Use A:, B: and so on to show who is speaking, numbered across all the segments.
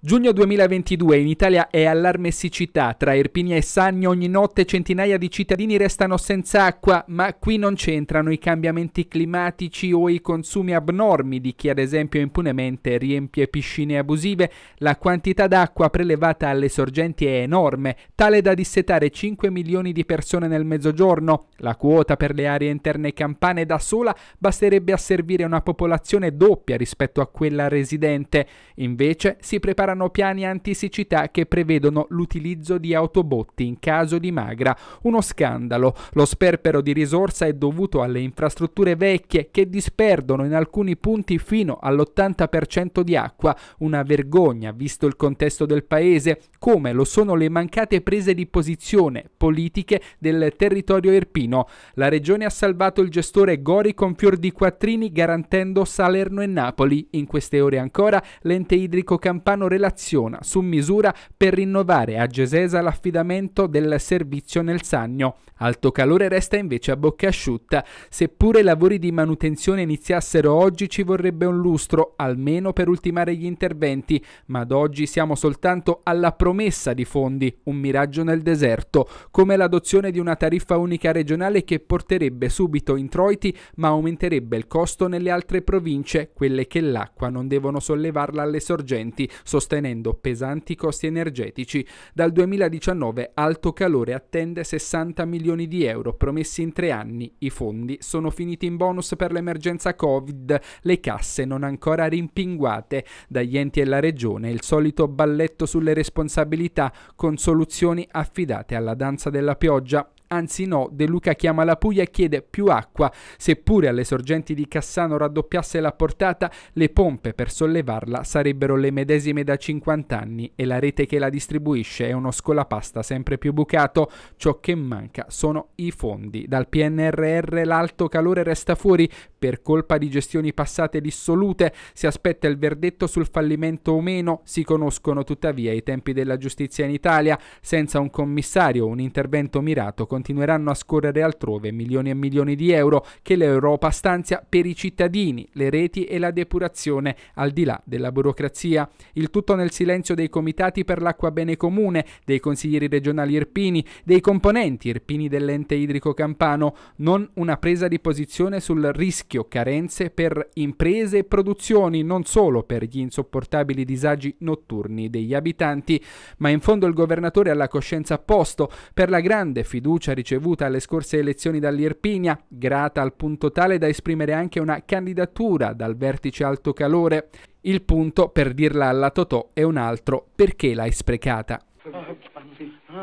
A: Giugno 2022 in Italia è allarme siccità, tra Irpinia e Sagni ogni notte centinaia di cittadini restano senza acqua, ma qui non c'entrano i cambiamenti climatici o i consumi abnormi di chi ad esempio impunemente riempie piscine abusive, la quantità d'acqua prelevata alle sorgenti è enorme, tale da dissetare 5 milioni di persone nel mezzogiorno, la quota per le aree interne campane da sola basterebbe a servire una popolazione doppia rispetto a quella residente, invece si prepara preparano piani antisiccità che prevedono l'utilizzo di autobotti in caso di magra. Uno scandalo. Lo sperpero di risorsa è dovuto alle infrastrutture vecchie che disperdono in alcuni punti fino all'80% di acqua. Una vergogna visto il contesto del paese, come lo sono le mancate prese di posizione politiche del territorio irpino. La regione ha salvato il gestore Gori con fior di quattrini garantendo Salerno e Napoli. In queste ore ancora l'ente idrico campano relaziona su misura per rinnovare a Gesesa l'affidamento del servizio nel Sannio. Alto Calore resta invece a bocca asciutta. Seppure i lavori di manutenzione iniziassero oggi ci vorrebbe un lustro, almeno per ultimare gli interventi, ma ad oggi siamo soltanto alla promessa di fondi, un miraggio nel deserto, come l'adozione di una tariffa unica regionale che porterebbe subito introiti ma aumenterebbe il costo nelle altre province, quelle che l'acqua non devono sollevarla alle sorgenti, sostenendo sostenendo pesanti costi energetici. Dal 2019 Alto Calore attende 60 milioni di euro promessi in tre anni. I fondi sono finiti in bonus per l'emergenza Covid, le casse non ancora rimpinguate. Dagli enti e la regione il solito balletto sulle responsabilità con soluzioni affidate alla danza della pioggia. Anzi no, De Luca chiama la Puglia e chiede più acqua. Seppure alle sorgenti di Cassano raddoppiasse la portata, le pompe per sollevarla sarebbero le medesime da 50 anni e la rete che la distribuisce è uno scolapasta sempre più bucato. Ciò che manca sono i fondi. Dal PNRR l'alto calore resta fuori per colpa di gestioni passate dissolute si aspetta il verdetto sul fallimento o meno, si conoscono tuttavia i tempi della giustizia in Italia, senza un commissario o un intervento mirato continueranno a scorrere altrove milioni e milioni di euro che l'Europa stanzia per i cittadini, le reti e la depurazione, al di là della burocrazia. Il tutto nel silenzio dei comitati per l'acqua bene comune, dei consiglieri regionali irpini, dei componenti irpini dell'ente idrico campano, non una presa di posizione sul rischio rischio carenze per imprese e produzioni, non solo per gli insopportabili disagi notturni degli abitanti, ma in fondo il governatore ha la coscienza a posto per la grande fiducia ricevuta alle scorse elezioni dall'Irpinia, grata al punto tale da esprimere anche una candidatura dal vertice alto calore. Il punto, per dirla alla Totò, è un altro, perché l'hai sprecata?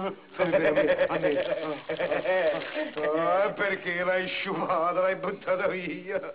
A: a me. Ah, perché l'hai sciupato, l'hai buttata via?